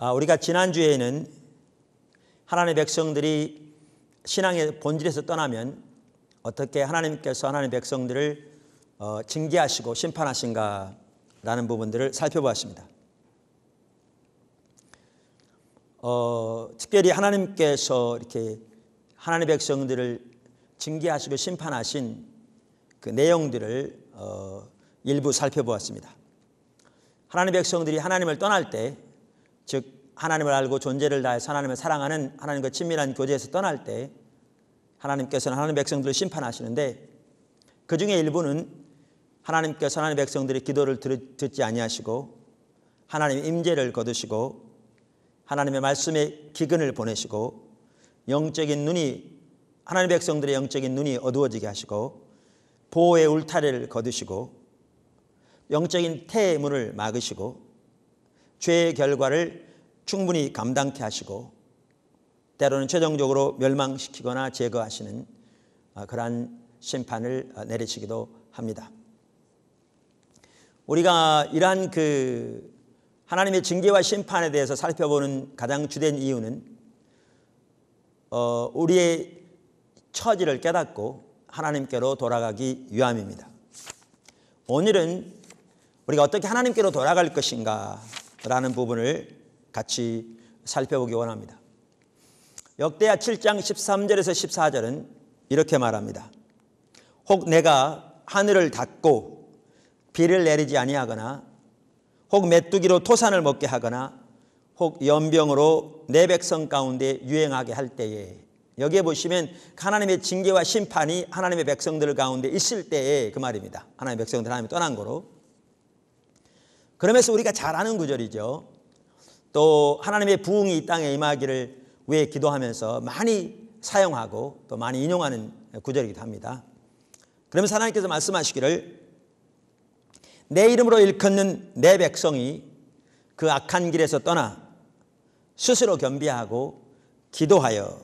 아, 우리가 지난주에는 하나님의 백성들이 신앙의 본질에서 떠나면 어떻게 하나님께서 하나님의 백성들을 어, 징계하시고 심판하신가라는 부분들을 살펴보았습니다. 어, 특별히 하나님께서 이렇게 하나님의 백성들을 징계하시고 심판하신 그 내용들을 어, 일부 살펴보았습니다. 하나님의 백성들이 하나님을 떠날 때즉 하나님을 알고 존재를 다해서 하나님을 사랑하는 하나님과 친밀한 교제에서 떠날 때 하나님께서는 하나님 백성들을 심판하시는데 그 중에 일부는 하나님께서 하나님 백성들의 기도를 듣지 아니하시고 하나님의 임재를 거두시고 하나님의 말씀에 기근을 보내시고 영적인 눈이 하나님 백성들의 영적인 눈이 어두워지게 하시고 보호의 울타리를 거두시고 영적인 태문을 막으시고 죄의 결과를 충분히 감당케 하시고 때로는 최종적으로 멸망시키거나 제거하시는 아, 그러한 심판을 아, 내리시기도 합니다. 우리가 이러한 그 하나님의 징계와 심판에 대해서 살펴보는 가장 주된 이유는 어, 우리의 처지를 깨닫고 하나님께로 돌아가기 위함입니다. 오늘은 우리가 어떻게 하나님께로 돌아갈 것인가 라는 부분을 같이 살펴보기 원합니다. 역대하 7장 13절에서 14절은 이렇게 말합니다. 혹 내가 하늘을 닫고 비를 내리지 아니하거나 혹 메뚜기로 토산을 먹게 하거나 혹 연병으로 내 백성 가운데 유행하게 할 때에 여기에 보시면 하나님의 징계와 심판이 하나님의 백성들 가운데 있을 때에 그 말입니다. 하나님의 백성들 하나님 떠난 거로. 그러면서 우리가 잘 아는 구절이죠. 또 하나님의 부흥이 이 땅에 임하기를 위해 기도하면서 많이 사용하고 또 많이 인용하는 구절이기도 합니다. 그러면 하나님께서 말씀하시기를 내 이름으로 일컫는 내 백성이 그 악한 길에서 떠나 스스로 겸비하고 기도하여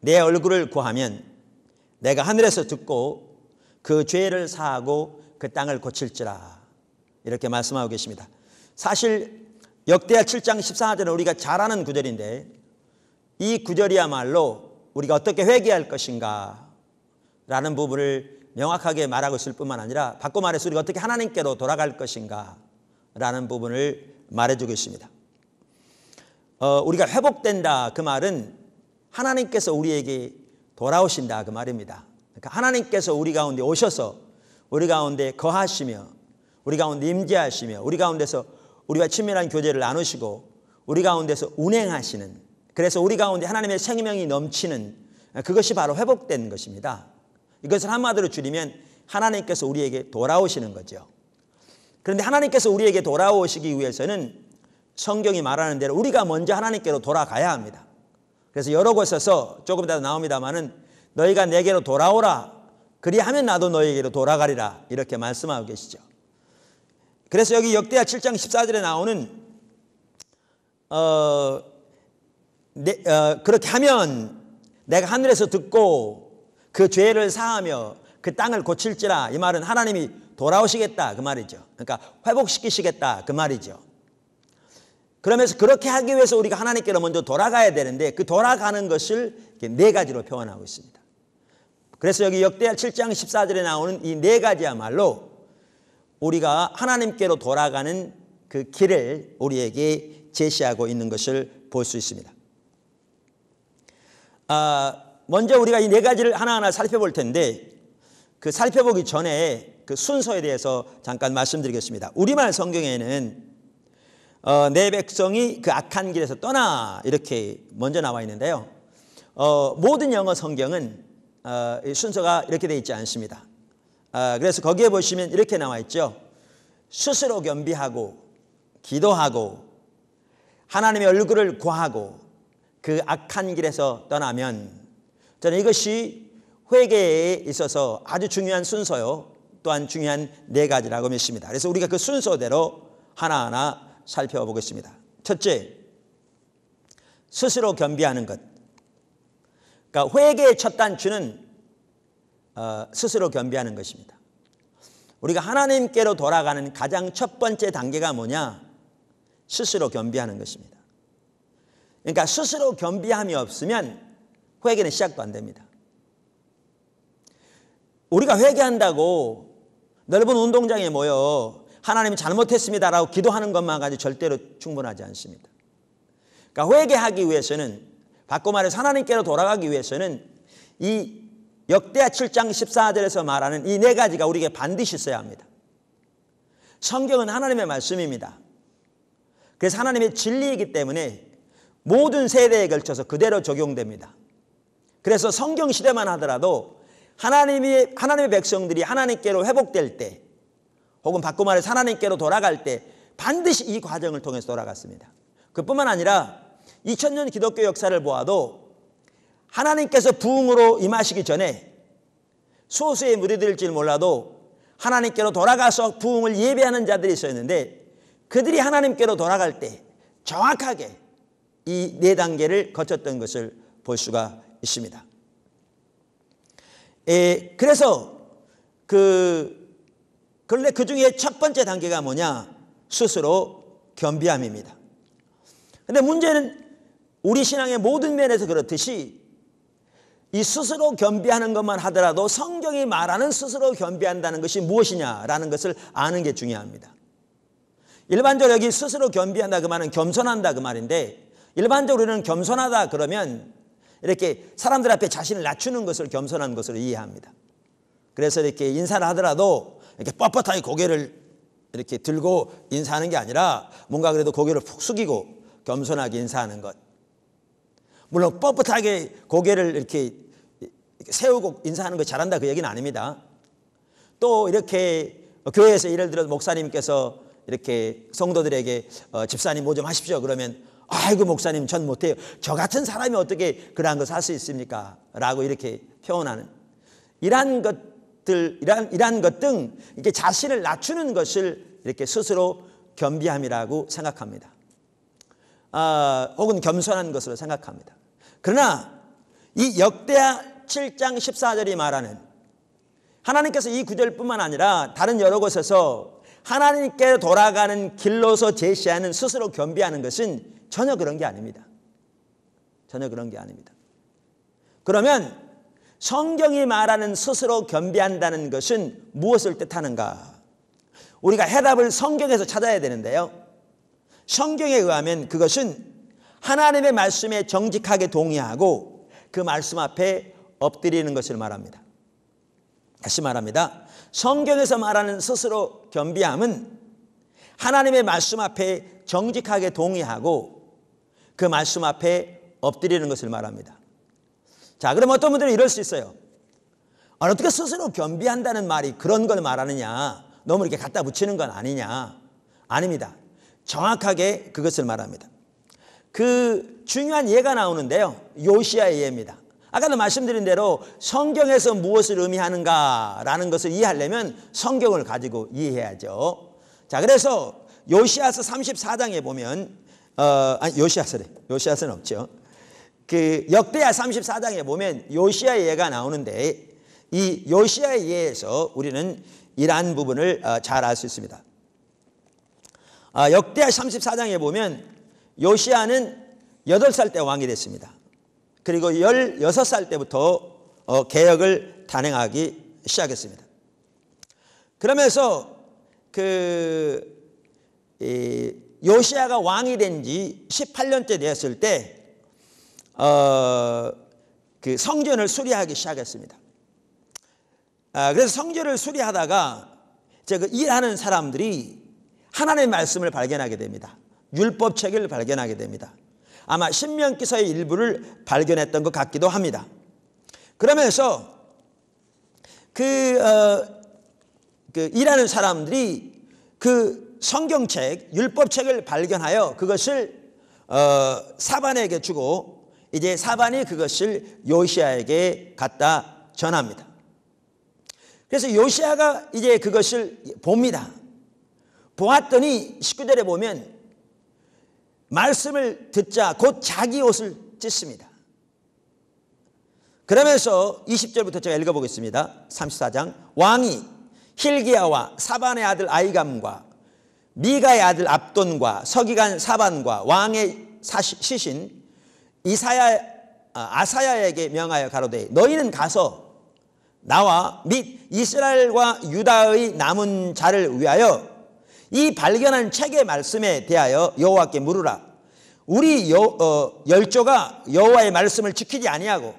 내 얼굴을 구하면 내가 하늘에서 듣고 그 죄를 사하고 그 땅을 고칠지라 이렇게 말씀하고 계십니다. 사실 역대하 7장 14절은 우리가 잘 아는 구절인데 이 구절이야말로 우리가 어떻게 회개할 것인가 라는 부분을 명확하게 말하고 있을 뿐만 아니라 바꿔 말해서 우리가 어떻게 하나님께로 돌아갈 것인가 라는 부분을 말해주고 있습니다. 어, 우리가 회복된다 그 말은 하나님께서 우리에게 돌아오신다 그 말입니다. 그러니까 하나님께서 우리 가운데 오셔서 우리 가운데 거하시며 우리 가운데 임재하시며 우리 가운데서 우리와 친밀한 교제를 나누시고 우리 가운데서 운행하시는 그래서 우리 가운데 하나님의 생명이 넘치는 그것이 바로 회복된 것입니다. 이것을 한마디로 줄이면 하나님께서 우리에게 돌아오시는 거죠. 그런데 하나님께서 우리에게 돌아오시기 위해서는 성경이 말하는 대로 우리가 먼저 하나님께로 돌아가야 합니다. 그래서 여러 곳에서 조금 이따 나옵니다만은 너희가 내게로 돌아오라 그리하면 나도 너희에게로 돌아가리라 이렇게 말씀하고 계시죠. 그래서 여기 역대하 7장 14절에 나오는 어, 네, 어, 그렇게 하면 내가 하늘에서 듣고 그 죄를 사하며 그 땅을 고칠지라 이 말은 하나님이 돌아오시겠다 그 말이죠. 그러니까 회복시키시겠다 그 말이죠. 그러면서 그렇게 하기 위해서 우리가 하나님께로 먼저 돌아가야 되는데 그 돌아가는 것을 네 가지로 표현하고 있습니다. 그래서 여기 역대하 7장 14절에 나오는 이 네 가지야말로 우리가 하나님께로 돌아가는 그 길을 우리에게 제시하고 있는 것을 볼 수 있습니다. 아, 먼저 우리가 이 네 가지를 하나하나 살펴볼 텐데 그 살펴보기 전에 그 순서에 대해서 잠깐 말씀드리겠습니다. 우리말 성경에는 어, 내 네 백성이 그 악한 길에서 떠나 이렇게 먼저 나와 있는데요. 어, 모든 영어 성경은 어, 순서가 이렇게 되어 있지 않습니다. 아, 그래서 거기에 보시면 이렇게 나와 있죠. 스스로 겸비하고 기도하고 하나님의 얼굴을 구하고 그 악한 길에서 떠나면 저는 이것이 회개에 있어서 아주 중요한 순서요. 또한 중요한 네 가지라고 믿습니다. 그래서 우리가 그 순서대로 하나하나 살펴보겠습니다. 첫째, 스스로 겸비하는 것. 그러니까 회개의 첫 단추는 어, 스스로 겸비하는 것입니다. 우리가 하나님께로 돌아가는 가장 첫 번째 단계가 뭐냐? 스스로 겸비하는 것입니다. 그러니까 스스로 겸비함이 없으면 회개는 시작도 안 됩니다. 우리가 회개한다고 넓은 운동장에 모여 하나님 잘못했습니다라고 기도하는 것만 가지고 절대로 충분하지 않습니다. 그러니까 회개하기 위해서는 바꿔 말해 서 하나님께로 돌아가기 위해서는 이 역대하 7장 14절에서 말하는 이 네 가지가 우리에게 반드시 있어야 합니다. 성경은 하나님의 말씀입니다. 그래서 하나님의 진리이기 때문에 모든 세대에 걸쳐서 그대로 적용됩니다. 그래서 성경 시대만 하더라도 하나님이 하나님의 백성들이 하나님께로 회복될 때 혹은 바꿔 말해 하나님께로 돌아갈 때 반드시 이 과정을 통해서 돌아갔습니다. 그뿐만 아니라 2000년 기독교 역사를 보아도 하나님께서 부흥으로 임하시기 전에 소수의 무리들일지 몰라도 하나님께로 돌아가서 부흥을 예배하는 자들이 있었는데 그들이 하나님께로 돌아갈 때 정확하게 이 네 단계를 거쳤던 것을 볼 수가 있습니다. 에, 예, 그래서 그 근래 그 중에 첫 번째 단계가 뭐냐 스스로 겸비함입니다. 근데 문제는 우리 신앙의 모든 면에서 그렇듯이 이 스스로 겸비하는 것만 하더라도 성경이 말하는 스스로 겸비한다는 것이 무엇이냐라는 것을 아는 게 중요합니다. 일반적으로 여기 스스로 겸비한다 그 말은 겸손한다 그 말인데 일반적으로 우리는 겸손하다 그러면 이렇게 사람들 앞에 자신을 낮추는 것을 겸손한 것으로 이해합니다. 그래서 이렇게 인사를 하더라도 이렇게 뻣뻣하게 고개를 이렇게 들고 인사하는 게 아니라 뭔가 그래도 고개를 푹 숙이고 겸손하게 인사하는 것. 물론 뻣뻣하게 고개를 이렇게 세우고 인사하는 거 잘한다 그 얘기는 아닙니다. 또 이렇게 교회에서 예를 들어 목사님께서 이렇게 성도들에게 어, 집사님 뭐 좀 하십시오 그러면 아이고 목사님 전 못해요. 저 같은 사람이 어떻게 그러한 것을 할 수 있습니까? 라고 이렇게 표현하는 이러한 것들 이러한, 이러한 것등 이렇게 자신을 낮추는 것을 이렇게 스스로 겸비함이라고 생각합니다. 아, 혹은 겸손한 것으로 생각합니다. 그러나 이 역대하 7장 14절이 말하는 하나님께서 이 구절뿐만 아니라 다른 여러 곳에서 하나님께 돌아가는 길로서 제시하는 스스로 겸비하는 것은 전혀 그런 게 아닙니다. 전혀 그런 게 아닙니다. 그러면 성경이 말하는 스스로 겸비한다는 것은 무엇을 뜻하는가? 우리가 해답을 성경에서 찾아야 되는데요. 성경에 의하면 그것은 하나님의 말씀에 정직하게 동의하고 그 말씀 앞에 엎드리는 것을 말합니다. 다시 말합니다. 성경에서 말하는 스스로 겸비함은 하나님의 말씀 앞에 정직하게 동의하고 그 말씀 앞에 엎드리는 것을 말합니다. 자, 그럼 어떤 분들은 이럴 수 있어요. 어떻게 스스로 겸비한다는 말이 그런 걸 말하느냐. 너무 이렇게 갖다 붙이는 건 아니냐. 아닙니다. 정확하게 그것을 말합니다. 그 중요한 예가 나오는데요. 요시아의 예입니다. 아까도 말씀드린 대로 성경에서 무엇을 의미하는가라는 것을 이해하려면 성경을 가지고 이해해야죠. 자, 그래서 요시아서 34장에 보면 어, 아니 요시아서래. 요시아서는 없죠. 그 역대하 34장에 보면 요시아의 예가 나오는데 이 요시아의 예에서 우리는 이러한 부분을 어, 잘알 수 있습니다. 아, 역대하 34장에 보면 요시아는 8살 때 왕이 됐습니다. 그리고 16살 때부터 어, 개혁을 단행하기 시작했습니다. 그러면서 그 요시아가 왕이 된 지 18년째 되었을 때 어, 그 성전을 수리하기 시작했습니다. 아, 그래서 성전을 수리하다가 제그 일하는 사람들이 하나님의 말씀을 발견하게 됩니다. 율법 책을 발견하게 됩니다. 아마 신명기서의 일부를 발견했던 것 같기도 합니다. 그러면서 그, 어, 그 일하는 사람들이 그 성경책, 율법책을 발견하여 그것을 어, 사반에게 주고 이제 사반이 그것을 요시아에게 갖다 전합니다. 그래서 요시아가 이제 그것을 봅니다. 보았더니 19절에 보면 말씀을 듣자 곧 자기 옷을 찢습니다. 그러면서 20절부터 제가 읽어보겠습니다. 34장 왕이 힐기야와 사반의 아들 아이감과 미가의 아들 압돈과 서기관 사반과 왕의 사시, 시신 이사야 아, 아사야에게 명하여 가로되 너희는 가서 나와 및 이스라엘과 유다의 남은 자를 위하여 이 발견한 책의 말씀에 대하여 여호와께 물으라. 우리 여, 어, 열조가 여호와의 말씀을 지키지 아니하고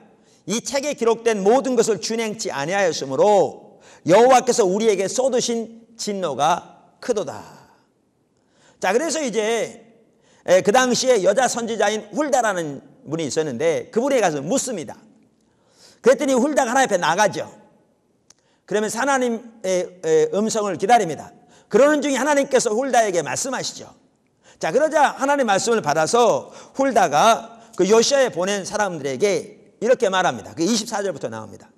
이 책에 기록된 모든 것을 준행치 아니하였으므로 여호와께서 우리에게 쏟으신 진노가 크도다. 자, 그래서 이제 그 당시에 여자 선지자인 훌다라는 분이 있었는데 그분에 가서 묻습니다. 그랬더니 훌다가 하나 옆에 나가죠. 그러면 하나님의 음성을 기다립니다. 그러는 중에 하나님께서 홀다에게 말씀하시죠. 자, 그러자 하나님 말씀을 받아서 홀다가 그 요시아에 보낸 사람들에게 이렇게 말합니다. 그 24절부터 나옵니다.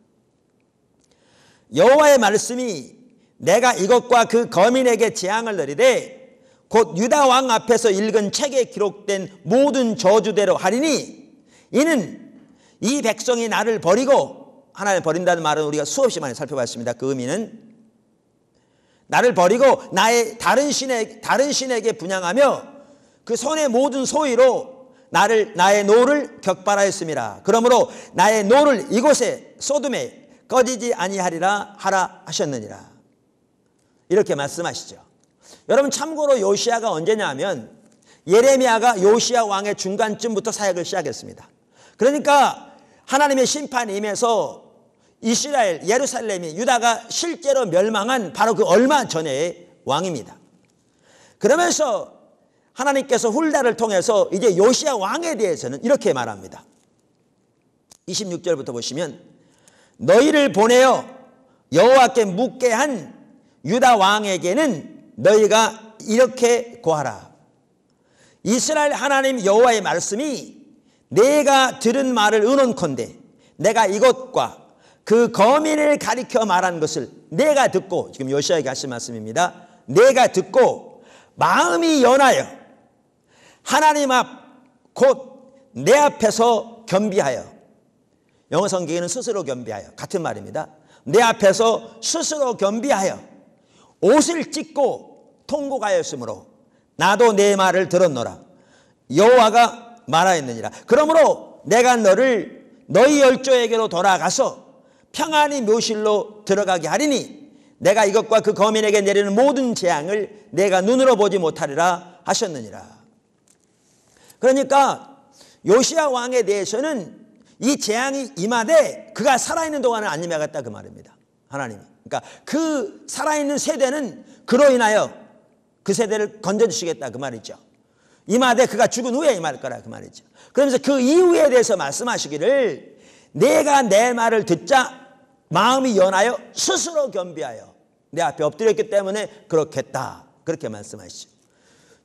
여호와의 말씀이 내가 이것과 그 거민에게 재앙을 내리되 곧 유다 왕 앞에서 읽은 책에 기록된 모든 저주대로 하리니 이는 이 백성이 나를 버리고 하나님 버린다는 말은 우리가 수없이 많이 살펴봤습니다. 그 의미는 나를 버리고 나의 다른 신에 다른 신에게 분양하며 그 손의 모든 소위로 나를 나의 노를 격발하였음이라. 그러므로 나의 노를 이곳에 소돔에 꺼지지 아니하리라 하라 하셨느니라. 이렇게 말씀하시죠. 여러분 참고로 요시아가 언제냐면 예레미야가 요시아 왕의 중간쯤부터 사역을 시작했습니다. 그러니까 하나님의 심판임에서 이스라엘, 예루살렘이 유다가 실제로 멸망한 바로 그 얼마 전에 왕입니다. 그러면서 하나님께서 훌다를 통해서 이제 요시아 왕에 대해서는 이렇게 말합니다. 26절부터 보시면 너희를 보내어 여호와께 묻게 한 유다 왕에게는 너희가 이렇게 고하라. 이스라엘 하나님 여호와의 말씀이 내가 들은 말을 은원컨대 내가 이것과 그 거민을 가리켜 말한 것을 내가 듣고 지금 요시아에게 하신 말씀입니다. 내가 듣고 마음이 연하여 하나님 앞 곧 내 앞에서 겸비하여 영어 성경에는 스스로 겸비하여 같은 말입니다. 내 앞에서 스스로 겸비하여 옷을 찢고 통곡하였으므로 나도 내 말을 들었노라 여호와가 말하였느니라. 그러므로 내가 너를 너희 열조에게로 돌아가서 평안히 묘실로 들어가게 하리니 내가 이것과 그 거민에게 내리는 모든 재앙을 내가 눈으로 보지 못하리라 하셨느니라. 그러니까 요시아 왕에 대해서는 이 재앙이 임하되 그가 살아있는 동안은 안 임하겠다 그 말입니다. 하나님. 그러니까 그 살아있는 세대는 그로 인하여 그 세대를 건져주시겠다 그 말이죠. 임하되 그가 죽은 후에 임할 거라 그 말이죠. 그러면서 그 이후에 대해서 말씀하시기를 내가 내 말을 듣자 마음이 연하여 스스로 겸비하여 내 앞에 엎드렸기 때문에 그렇겠다. 그렇게 말씀하시죠.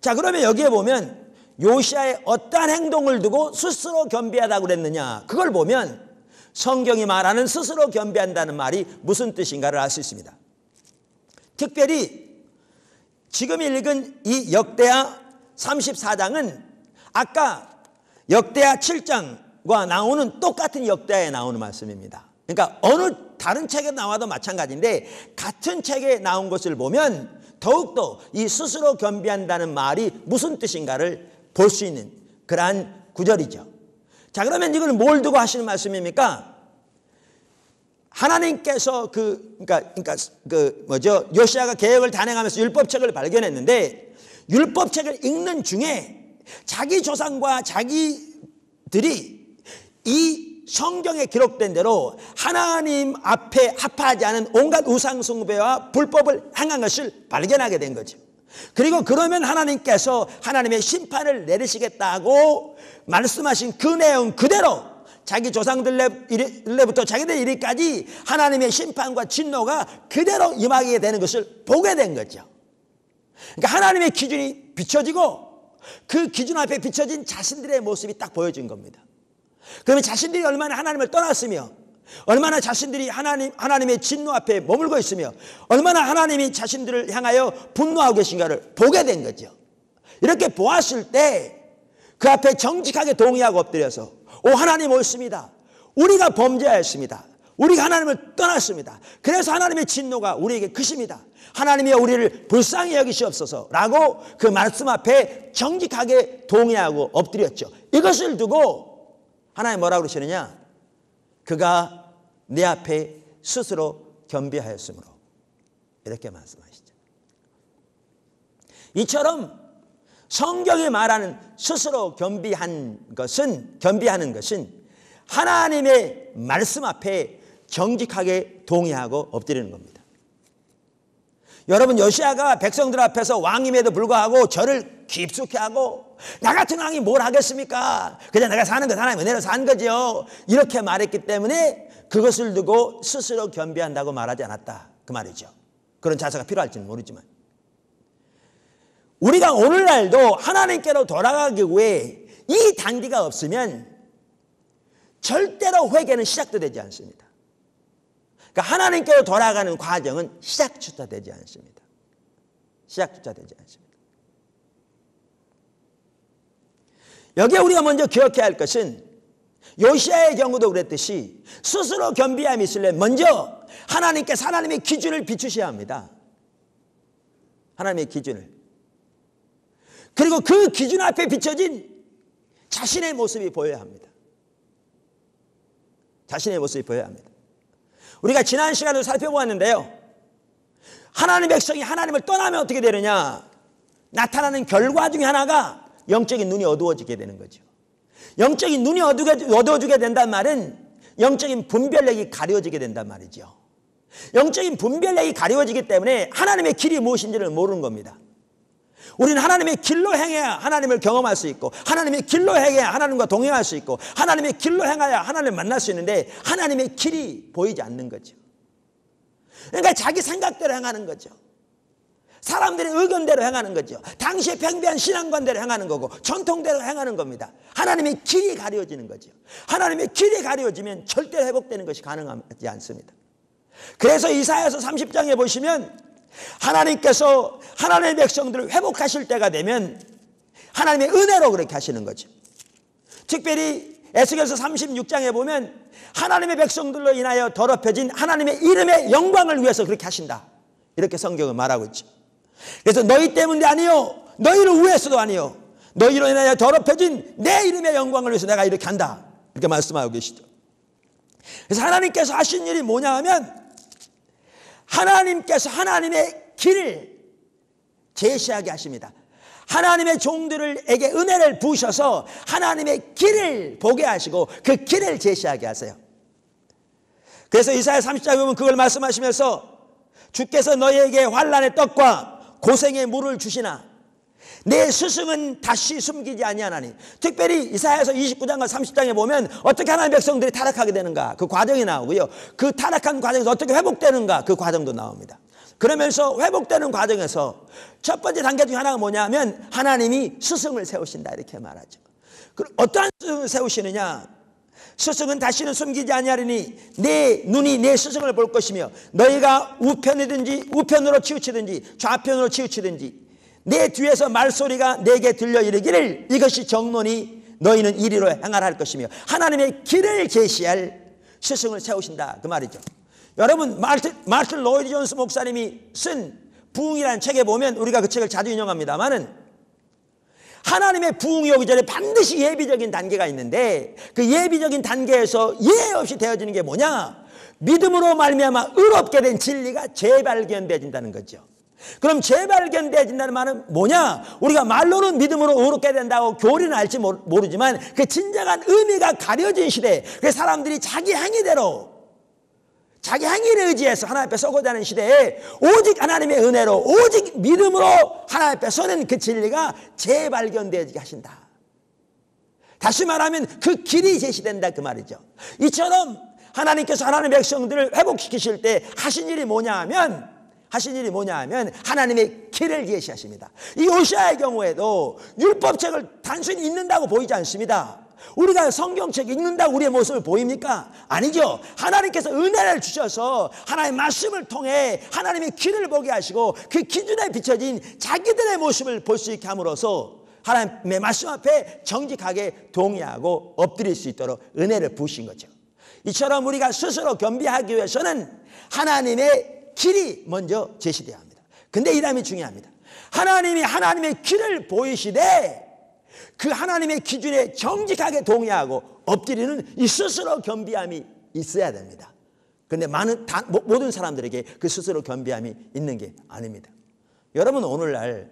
자, 그러면 여기에 보면 요시아의 어떠한 행동을 두고 스스로 겸비하다고 그랬느냐. 그걸 보면 성경이 말하는 스스로 겸비한다는 말이 무슨 뜻인가를 알 수 있습니다. 특별히 지금 읽은 이 역대하 34장은 아까 역대하 7장과 나오는 똑같은 역대하에 나오는 말씀입니다. 그러니까 어느 다른 책에 나와도 마찬가지인데 같은 책에 나온 것을 보면 더욱더 이 스스로 겸비한다는 말이 무슨 뜻인가를 볼 수 있는 그러한 구절이죠. 자, 그러면 이걸 뭘 두고 하시는 말씀입니까? 하나님께서 그, 그니까그니까그 뭐죠? 요시아가 계획을 단행하면서 율법책을 발견했는데 율법책을 읽는 중에 자기 조상과 자기들이 이 성경에 기록된 대로 하나님 앞에 합하지 않은 온갖 우상숭배와 불법을 행한 것을 발견하게 된 거죠. 그리고 그러면 하나님께서 하나님의 심판을 내리시겠다고 말씀하신 그 내용 그대로 자기 조상들로부터 자기들 이리까지 하나님의 심판과 진노가 그대로 임하게 되는 것을 보게 된 거죠. 그러니까 하나님의 기준이 비춰지고 그 기준 앞에 비춰진 자신들의 모습이 딱 보여진 겁니다. 그러면 자신들이 얼마나 하나님을 떠났으며 얼마나 자신들이 하나님, 하나님의 진노 앞에 머물고 있으며 얼마나 하나님이 자신들을 향하여 분노하고 계신가를 보게 된 거죠. 이렇게 보았을 때 그 앞에 정직하게 동의하고 엎드려서 오 하나님 옳습니다. 우리가 범죄하였습니다. 우리가 하나님을 떠났습니다. 그래서 하나님의 진노가 우리에게 크십니다. 하나님이 우리를 불쌍히 여기시옵소서 라고 그 말씀 앞에 정직하게 동의하고 엎드렸죠. 이것을 두고 하나님 뭐라고 그러시느냐? 그가 내 앞에 스스로 겸비하였으므로 이렇게 말씀하시죠. 이처럼 성경이 말하는 스스로 겸비한 것은 겸비하는 것은 하나님의 말씀 앞에 정직하게 동의하고 엎드리는 겁니다. 여러분 여시아가 백성들 앞에서 왕임에도 불구하고 저를 깊숙이 하고 나 같은 왕이 뭘 하겠습니까? 그냥 내가 사는 건 하나님 은혜로 산거지 이렇게 말했기 때문에 그것을 두고 스스로 겸비한다고 말하지 않았다. 그 말이죠. 그런 자세가 필요할지는 모르지만 우리가 오늘날도 하나님께로 돌아가기 위해 이 단계가 없으면 절대로 회개는 시작도 되지 않습니다. 그러니까 하나님께로 돌아가는 과정은 시작조차 되지 않습니다. 시작조차 되지 않습니다. 여기에 우리가 먼저 기억해야 할 것은 요시아의 경우도 그랬듯이 스스로 겸비함이 있을래 먼저 하나님께 하나님의 기준을 비추셔야 합니다. 하나님의 기준을. 그리고 그 기준 앞에 비춰진 자신의 모습이 보여야 합니다. 자신의 모습이 보여야 합니다. 우리가 지난 시간에 도 살펴보았는데요. 하나님 의 백성이 하나님을 떠나면 어떻게 되느냐? 나타나는 결과 중에 하나가 영적인 눈이 어두워지게 되는 거죠. 영적인 눈이 어두워지게 된단 말은 영적인 분별력이 가려지게 된단 말이죠. 영적인 분별력이 가려지기 때문에 하나님의 길이 무엇인지를 모르는 겁니다. 우리는 하나님의 길로 행해야 하나님을 경험할 수 있고 하나님의 길로 행해야 하나님과 동행할 수 있고 하나님의 길로 행해야 하나님을 만날 수 있는데 하나님의 길이 보이지 않는 거죠. 그러니까 자기 생각대로 행하는 거죠. 사람들의 의견대로 행하는 거죠. 당시의 팽배한 신앙관대로 행하는 거고 전통대로 행하는 겁니다. 하나님의 길이 가려지는 거죠. 하나님의 길이 가려지면 절대 회복되는 것이 가능하지 않습니다. 그래서 이사야서 30장에 보시면 하나님께서 하나님의 백성들을 회복하실 때가 되면 하나님의 은혜로 그렇게 하시는 거죠. 특별히 에스겔서 36장에 보면 하나님의 백성들로 인하여 더럽혀진 하나님의 이름의 영광을 위해서 그렇게 하신다. 이렇게 성경은 말하고 있죠. 그래서 너희 때문이 아니요. 너희를 위해서도 아니요. 너희로 인하여 더럽혀진 내 이름의 영광을 위해서 내가 이렇게 한다. 이렇게 말씀하고 계시죠. 그래서 하나님께서 하신 일이 뭐냐 하면 하나님께서 하나님의 길을 제시하게 하십니다. 하나님의 종들에게 은혜를 부으셔서 하나님의 길을 보게 하시고 그 길을 제시하게 하세요. 그래서 이사야 30장에 보면 그걸 말씀하시면서 주께서 너희에게 환란의 떡과 고생의 물을 주시나 내 스승은 다시 숨기지 아니하나니 특별히 이사야서 29장과 30장에 보면 어떻게 하나님 백성들이 타락하게 되는가 그 과정이 나오고요 그 타락한 과정에서 어떻게 회복되는가 그 과정도 나옵니다 그러면서 회복되는 과정에서 첫 번째 단계 중 하나가 뭐냐면 하나님이 스승을 세우신다 이렇게 말하죠 어떠한 스승을 세우시느냐 스승은 다시는 숨기지 아니하리니 내 눈이 내 스승을 볼 것이며 너희가 우편이든지 우편으로 치우치든지 좌편으로 치우치든지 내 뒤에서 말소리가 내게 들려 이르기를 이것이 정론이 너희는 이리로 행하라 할 것이며 하나님의 길을 제시할 스승을 세우신다 그 말이죠 여러분 마르트, 마르 로이드 존스 목사님이 쓴 부흥이라는 책에 보면 우리가 그 책을 자주 인용합니다만은 하나님의 부흥이 오기 전에 반드시 예비적인 단계가 있는데 그 예비적인 단계에서 예외 없이 되어지는 게 뭐냐? 믿음으로 말미암아 의롭게 된 진리가 재발견되어진다는 거죠. 그럼 재발견되어진다는 말은 뭐냐? 우리가 말로는 믿음으로 의롭게 된다고 교리는 알지 모르지만 그 진정한 의미가 가려진 시대 그 사람들이 자기 행위대로 자기 행위를 의지해서 하나님 앞에 서고자는 하 시대에 오직 하나님의 은혜로 오직 믿음으로 하나님 앞에 서는 그 진리가 재발견되게 하신다. 다시 말하면 그 길이 제시된다 그 말이죠. 이처럼 하나님께서 하나님의 백성들을 회복시키실 때 하신 일이 뭐냐 하면 하신 일이 뭐냐 하면 하나님의 길을 제시하십니다. 이 오시아의 경우에도 율법책을 단순히 읽는다고 보이지 않습니다. 우리가 성경책 읽는다 우리의 모습을 보입니까? 아니죠. 하나님께서 은혜를 주셔서 하나님의 말씀을 통해 하나님의 길을 보게 하시고 그 기준에 비춰진 자기들의 모습을 볼 수 있게 함으로써 하나님의 말씀 앞에 정직하게 동의하고 엎드릴 수 있도록 은혜를 부으신 거죠. 이처럼 우리가 스스로 겸비하기 위해서는 하나님의 길이 먼저 제시되어야 합니다. 근데 이 다음이 중요합니다. 하나님이 하나님의 길을 보이시되 그 하나님의 기준에 정직하게 동의하고 엎드리는 이 스스로 겸비함이 있어야 됩니다. 그런데 많은 다, 모든 사람들에게 그 스스로 겸비함이 있는 게 아닙니다. 여러분 오늘날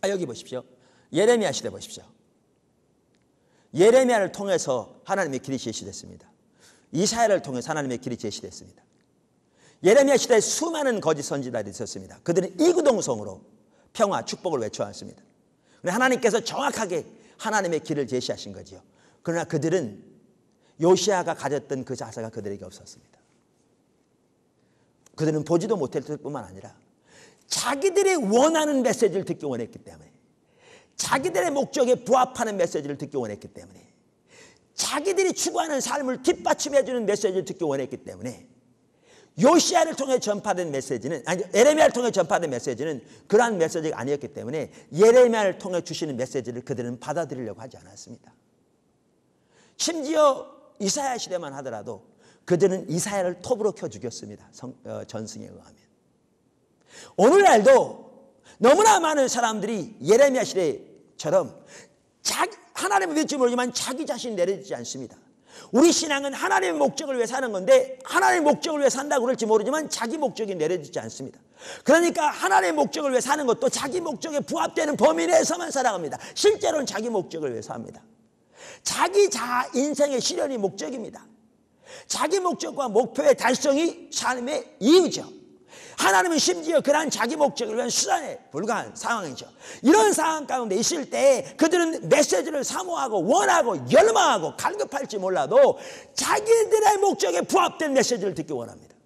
아 여기 보십시오. 예레미야 시대 보십시오. 예레미야를 통해서 하나님의 길이 제시됐습니다. 이사야를 통해서 하나님의 길이 제시됐습니다. 예레미야 시대에 수많은 거짓 선지자들이 있었습니다. 그들은 이구동성으로 평화, 축복을 외쳐왔습니다. 근데 하나님께서 정확하게 하나님의 길을 제시하신 거지요. 그러나 그들은 요시아가 가졌던 그 자세가 그들에게 없었습니다. 그들은 보지도 못했을 뿐만 아니라 자기들이 원하는 메시지를 듣기 원했기 때문에 자기들의 목적에 부합하는 메시지를 듣기 원했기 때문에 자기들이 추구하는 삶을 뒷받침해주는 메시지를 듣기 원했기 때문에 요시아를 통해 전파된 메시지는 아니 예레미야를 통해 전파된 메시지는 그러한 메시지가 아니었기 때문에 예레미야를 통해 주시는 메시지를 그들은 받아들이려고 하지 않았습니다. 심지어 이사야 시대만 하더라도 그들은 이사야를 톱으로 켜 죽였습니다. 성, 어, 전승에 의하면. 오늘날도 너무나 많은 사람들이 예레미야 시대처럼 자 하나님의 믿지 모르지만 자기 자신 내려지지 않습니다. 우리 신앙은 하나님의 목적을 위해 사는 건데 하나님의 목적을 위해 산다고 그럴지 모르지만 자기 목적이 내려지지 않습니다. 그러니까 하나님의 목적을 위해 사는 것도 자기 목적에 부합되는 범위 내에서만 살아갑니다. 실제로는 자기 목적을 위해서 합니다. 자기 자 인생의 실현이 목적입니다. 자기 목적과 목표의 달성이 삶의 이유죠. 하나님은 심지어 그러한 자기 목적을 위한 수단에 불과한 상황이죠. 이런 상황 가운데 있을 때 그들은 메시지를 사모하고 원하고 열망하고 갈급할지 몰라도 자기들의 목적에 부합된 메시지를 듣기 원합니다.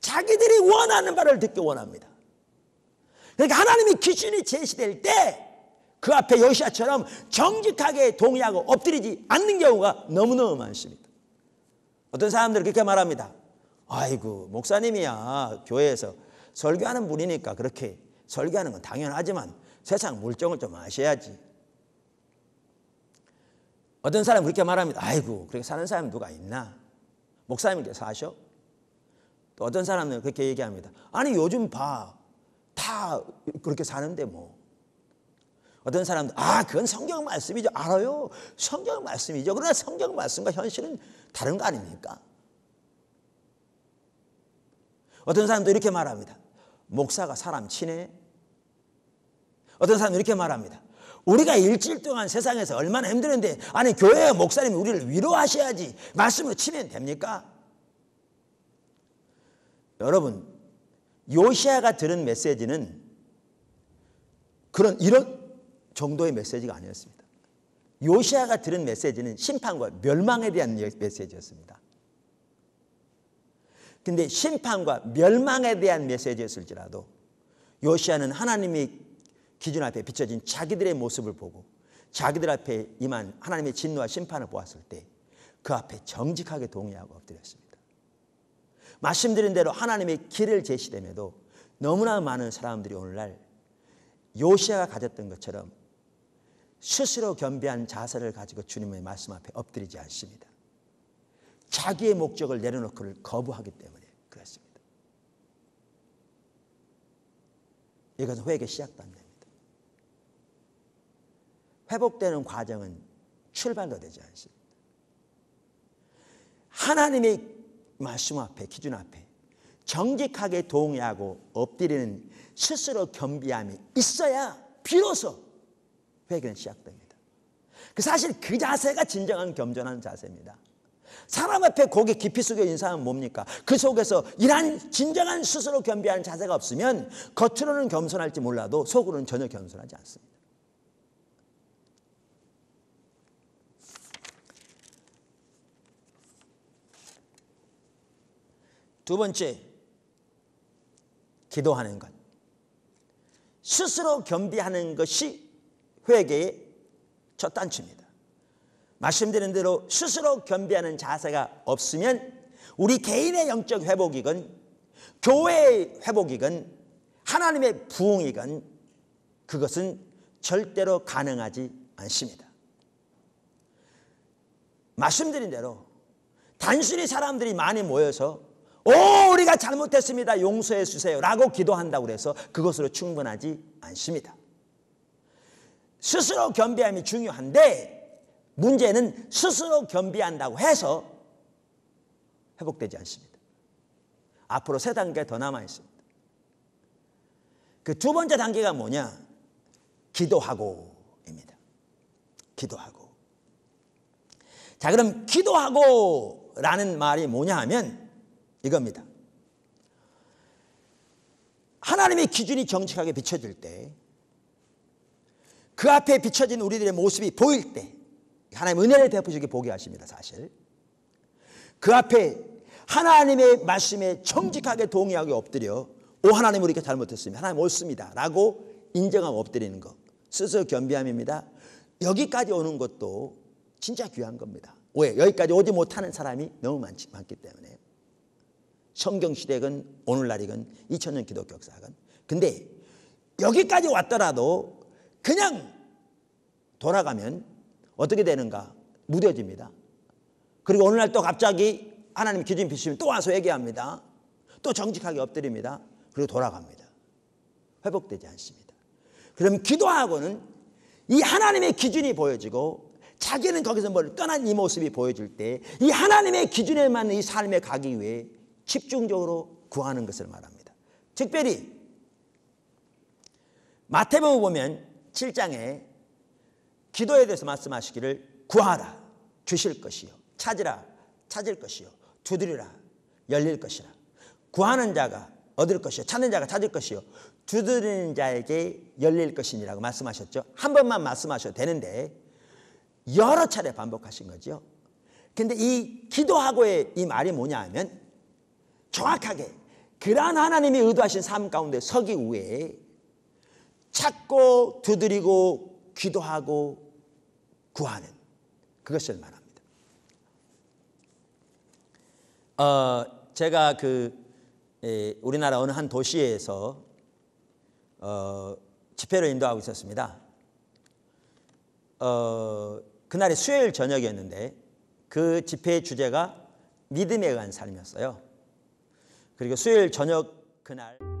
자기들이 원하는 바를 듣기 원합니다. 그러니까 하나님이 기준이 제시될 때 그 앞에 요시아처럼 정직하게 동의하고 엎드리지 않는 경우가 너무너무 많습니다. 어떤 사람들은 그렇게 말합니다. 아이고 목사님이야 교회에서 설교하는 분이니까 그렇게 설교하는 건 당연하지만 세상 물정을 좀 아셔야지. 어떤 사람은 그렇게 말합니다. 아이고 그렇게 사는 사람이 누가 있나? 목사님께 사셔? 또 어떤 사람은 그렇게 얘기합니다. 아니 요즘 봐. 다 그렇게 사는데 뭐. 어떤 사람도 아 그건 성경 말씀이죠. 알아요. 성경 말씀이죠. 그러나 성경 말씀과 현실은 다른 거 아닙니까? 어떤 사람도 이렇게 말합니다. 목사가 사람 친해? 어떤 사람도 이렇게 말합니다. 우리가 일주일 동안 세상에서 얼마나 힘들었는데 아니 교회의 목사님이 우리를 위로하셔야지 말씀을 치면 됩니까? 여러분 요시아가 들은 메시지는 그런 이런 정도의 메시지가 아니었습니다. 요시아가 들은 메시지는 심판과 멸망에 대한 메시지였습니다. 근데 심판과 멸망에 대한 메시지였을지라도 요시아는 하나님의 기준 앞에 비춰진 자기들의 모습을 보고 자기들 앞에 임한 하나님의 진노와 심판을 보았을 때 그 앞에 정직하게 동의하고 엎드렸습니다. 말씀드린 대로 하나님의 길을 제시됨에도 너무나 많은 사람들이 오늘날 요시아가 가졌던 것처럼 스스로 겸비한 자세를 가지고 주님의 말씀 앞에 엎드리지 않습니다. 자기의 목적을 내려놓고를 거부하기 때문에 그렇습니다. 이것은 회개 시작도 안 됩니다. 회복되는 과정은 출발도 되지 않습니다. 하나님의 말씀 앞에 기준 앞에 정직하게 동의하고 엎드리는 스스로 겸비함이 있어야 비로소 회개는 시작됩니다. 그 사실 그 자세가 진정한 겸손한 자세입니다. 사람 앞에 고개 깊이 숙여 있는 사람은 뭡니까? 그 속에서 이러한 진정한 스스로 겸비하는 자세가 없으면 겉으로는 겸손할지 몰라도 속으로는 전혀 겸손하지 않습니다. 두 번째, 기도하는 것. 스스로 겸비하는 것이 회개의 첫 단추입니다. 말씀드린 대로 스스로 겸비하는 자세가 없으면 우리 개인의 영적 회복이건 교회의 회복이건 하나님의 부흥이건 그것은 절대로 가능하지 않습니다. 말씀드린 대로 단순히 사람들이 많이 모여서 오 우리가 잘못했습니다 용서해 주세요 라고 기도한다고 해서 그것으로 충분하지 않습니다. 스스로 겸비함이 중요한데 문제는 스스로 겸비한다고 해서 회복되지 않습니다. 앞으로 세 단계 더 남아 있습니다. 그 두 번째 단계가 뭐냐? 기도하고입니다. 기도하고. 자, 그럼 기도하고라는 말이 뭐냐 하면 이겁니다. 하나님의 기준이 정직하게 비춰질 때, 그 앞에 비춰진 우리들의 모습이 보일 때, 하나님 은혜를 베푸시기 보게 하십니다, 사실. 그 앞에 하나님의 말씀에 정직하게 동의하고 엎드려 오 하나님 우리가 잘못했습니다. 하나님 옳습니다. 라고 인정하고 엎드리는 것. 스스로 겸비함입니다. 여기까지 오는 것도 진짜 귀한 겁니다. 왜? 여기까지 오지 못하는 사람이 너무 많지, 많기 때문에. 성경 시대건 오늘날이건 2000년 기독교 역사건 근데 여기까지 왔더라도 그냥 돌아가면 어떻게 되는가? 무뎌집니다. 그리고 어느 날 또 갑자기 하나님 기준 비추면 또 와서 얘기합니다. 또 정직하게 엎드립니다. 그리고 돌아갑니다. 회복되지 않습니다. 그럼 기도하고는 이 하나님의 기준이 보여지고 자기는 거기서 뭘 떠난 이 모습이 보여질 때 이 하나님의 기준에 맞는 이 삶에 가기 위해 집중적으로 구하는 것을 말합니다. 특별히 마태복음 보면 7장에 기도에 대해서 말씀하시기를 구하라 주실 것이요 찾으라 찾을 것이요 두드리라 열릴 것이라 구하는 자가 얻을 것이요 찾는 자가 찾을 것이요 두드리는 자에게 열릴 것이니라고 말씀하셨죠 한 번만 말씀하셔도 되는데 여러 차례 반복하신 거죠 근데 이 기도하고의 이 말이 뭐냐 하면 정확하게 그러한 하나님이 의도하신 삶 가운데 서기 위해 찾고 두드리고 기도하고 구하는 그것을 말합니다. 어, 제가 그 에, 예, 우리나라 어느 한 도시에서 어, 집회를 인도하고 있었습니다. 어, 그날이 수요일 저녁이었는데 그 집회의 주제가 믿음에 의한 삶이었어요. 그리고 수요일 저녁 그날